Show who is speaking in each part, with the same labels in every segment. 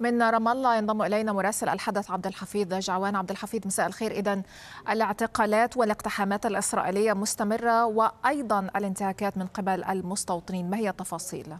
Speaker 1: من رام الله ينضم الينا مراسل الحدث عبد الحفيظ جعوان عبد الحفيظ مساء الخير اذا الاعتقالات والاقتحامات الاسرائيليه مستمره وايضا الانتهاكات من قبل المستوطنين ما هي التفاصيل؟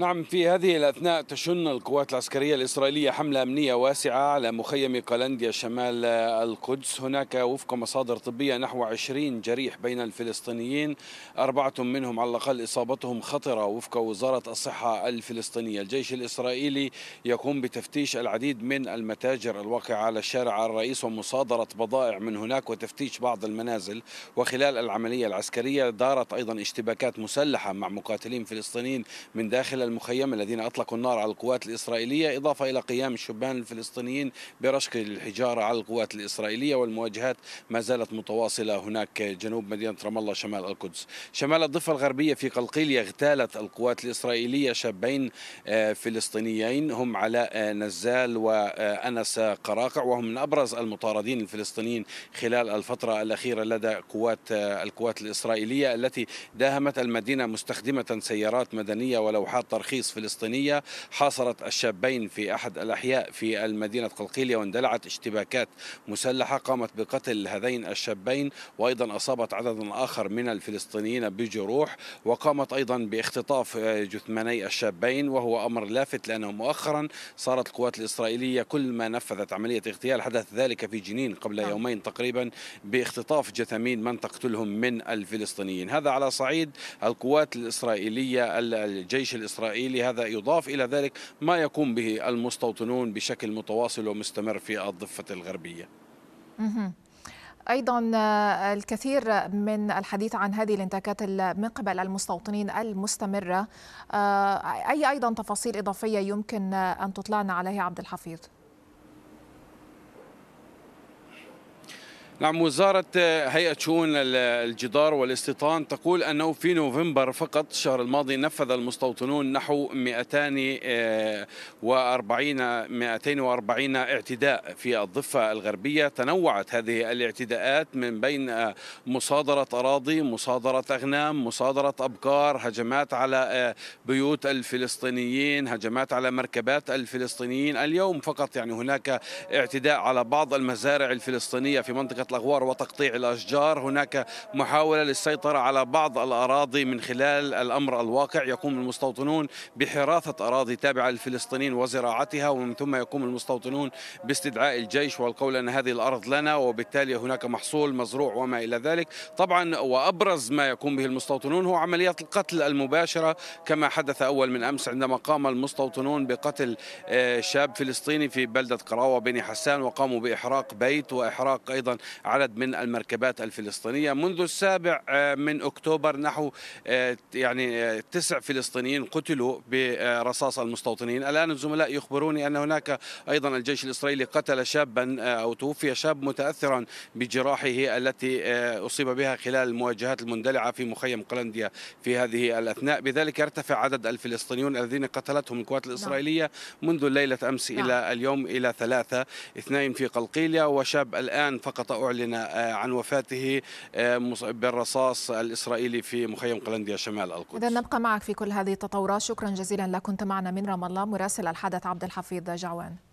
Speaker 2: نعم في هذه الأثناء تشن القوات العسكرية الإسرائيلية حملة أمنية واسعة على مخيم قلنديا شمال القدس هناك وفق مصادر طبية نحو 20 جريح بين الفلسطينيين أربعة منهم على الأقل إصابتهم خطرة وفق وزارة الصحة الفلسطينية الجيش الإسرائيلي يقوم بتفتيش العديد من المتاجر الواقعة على الشارع الرئيس ومصادرة بضائع من هناك وتفتيش بعض المنازل وخلال العملية العسكرية دارت أيضا اشتباكات مسلحة مع مقاتلين فلسطينيين من داخل المخيم الذين أطلقوا النار على القوات الإسرائيلية إضافة إلى قيام الشبان الفلسطينيين برشق الحجارة على القوات الإسرائيلية والمواجهات ما زالت متواصلة هناك جنوب مدينة رام الله شمال القدس شمال الضفة الغربية في قلقيلية اغتالت القوات الإسرائيلية شابين آه، فلسطينيين هم علاء آه، نزال وأنس آه، قراقع وهم من أبرز المطاردين الفلسطينيين خلال الفترة الأخيرة لدى قوات القوات الإسرائيلية التي داهمت المدينة مستخدمة سيارات مدنية ولوحات ترخيص فلسطينية حاصرت الشابين في أحد الأحياء في المدينة قلقيلية واندلعت اشتباكات مسلحة قامت بقتل هذين الشابين وأيضا أصابت عددا آخر من الفلسطينيين بجروح وقامت أيضا باختطاف جثماني الشابين وهو أمر لافت لأنه مؤخرا صارت القوات الإسرائيلية كل ما نفذت عملية اغتيال حدث ذلك في جنين قبل نعم. يومين تقريبا باختطاف جثمين من تقتلهم من الفلسطينيين هذا على صعيد القوات الإسرائيلية الجيش الإسرائيلي الإسرائيلي هذا يضاف إلى ذلك ما يقوم به المستوطنون بشكل متواصل ومستمر في الضفة الغربية
Speaker 1: ايضا آه، الكثير من الحديث عن هذه الانتهاكات من قبل المستوطنين المستمره آه، اي ايضا تفاصيل اضافيه يمكن آه، ان تطلعنا عليها عبد الحفيظ
Speaker 2: نعم وزارة آه، هيئة شؤون الجدار والاستيطان تقول أنه في نوفمبر فقط الشهر الماضي نفذ المستوطنون نحو 240 240 آه، اعتداء في الضفة الغربية تنوعت هذه الاعتداءات من بين آه، مصادرة أراضي مصادرة أغنام مصادرة أبقار هجمات على بيوت الفلسطينيين هجمات على مركبات الفلسطينيين اليوم فقط يعني هناك اعتداء على بعض المزارع الفلسطينية في منطقة الأغوار وتقطيع الأشجار هناك محاولة للسيطرة على بعض الأراضي من خلال الأمر الواقع يقوم المستوطنون بحراثة أراضي تابعة للفلسطينيين وزراعتها ومن ثم يقوم المستوطنون باستدعاء الجيش والقول أن هذه الأرض لنا وبالتالي هناك محصول مزروع وما إلى ذلك طبعا وأبرز ما يقوم به المستوطنون هو عمليات القتل المباشرة كما حدث أول من أمس عندما قام المستوطنون بقتل آه، شاب فلسطيني في بلدة قراوة بني حسان وقاموا بإحراق بيت وإحراق أيضا عدد من المركبات الفلسطينية منذ السابع آه، من أكتوبر نحو آه، يعني آه، تسع فلسطينيين قتلوا برصاص المستوطنين الآن الزملاء يخبروني أن هناك أيضا الجيش الإسرائيلي قتل شابا أو توفي شاب متأثرا بجراحه التي أصيب بها خلال المواجهات المندلعة في مخيم قلنديا في هذه الأثناء بذلك ارتفع عدد الفلسطينيون الذين قتلتهم القوات نعم. الإسرائيلية منذ ليلة أمس إلى نعم. اليوم إلى ثلاثة اثنين في قلقيليا وشاب الآن فقط أعلن آه، عن وفاته آه، بالرصاص الإسرائيلي في مخيم قلنديا شمال القدس
Speaker 1: إذا نبقى معك في كل هذه التطورات شكرا جزيلا لك كنت معنا من رام الله مراسل الحدث عبد الحفيظ جعوان